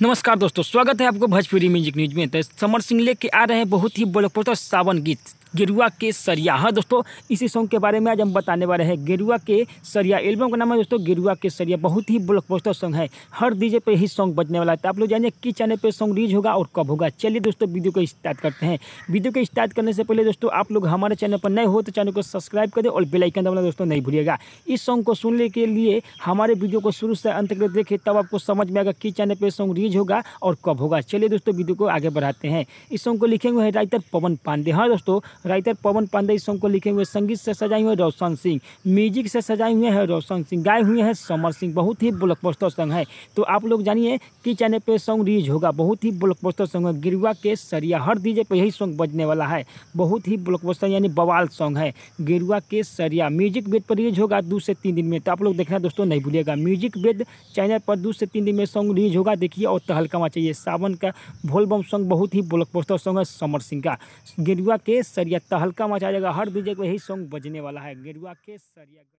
नमस्कार दोस्तों स्वागत है आपको भोजपुरी म्यूजिक न्यूज में तो समर सिंह लेके आ रहे हैं बहुत ही बड़े सावन गीत गेरुआ के सरिया हाँ दोस्तों इसी सॉन्ग के बारे में आज हम बताने वाले हैं गेरुआ के सरिया एल्बम का नाम है दोस्तों गेरुआ के सरिया बहुत ही ब्लॉकबस्टर सॉन्ग है हर डीजे पे ही सॉन्ग बजने वाला है तो आप लोग जानिए किस चैनल पे सॉन्ग रिलीज होगा और कब होगा चलिए दोस्तों वीडियो को स्टार्ट करते हैं वीडियो को स्टार्ट करने से पहले दोस्तों आप लोग हमारे चैनल पर नए हो तो चैनल को सब्सक्राइब करें और बेलाइकन दबाना दोस्तों नहीं भूलिएगा इस सॉन्ग को सुनने के लिए हमारे वीडियो को शुरू से अंत तक देखें तब आपको समझ में आएगा किस चैनल पर सॉन्ग रिलीज होगा और कब होगा चलिए दोस्तों वीडियो को आगे बढ़ाते हैं इस सॉन्ग को लिखे हुए हैं राइटर पवन पांडे हाँ दोस्तों राइटर पवन पांडे इस सॉन्ग को लिखे हुए संगीत से सजाए हुए रोशन सिंह म्यूजिक से सजाए हुए हैं रोशन सिंह गाए हुए हैं समर सिंह बहुत ही ब्लॉकबस्टर सॉन्ग है तो आप लोग जानिए कि चैनल पर सॉन्ग रिलीज होगा बहुत ही ब्लॉकबस्टर सॉन्ग है गिरुआ के सरिया हर डीजे पर यही सॉन्ग बजने वाला है बहुत ही ब्लॉकबस्टर यानी बवाल सॉन्ग है गिरुआ के सरिया म्यूजिक बेट पर रिलीज होगा दो से तीन दिन में तो आप लोग देखना दोस्तों नहीं भूलिएगा म्यूजिक बेट चैनल पर दो से तीन दिन में सॉन्ग रिलीज होगा देखिए और तहलका मचा सावन का भोलबम सॉन्ग बहुत ही ब्लॉकबस्टर सॉन्ग है समर सिंह का गेरुआ के सरिया तहलका मचा जाएगा हर डीजे को यही सॉन्ग बजने वाला है गेरुआ के सरिया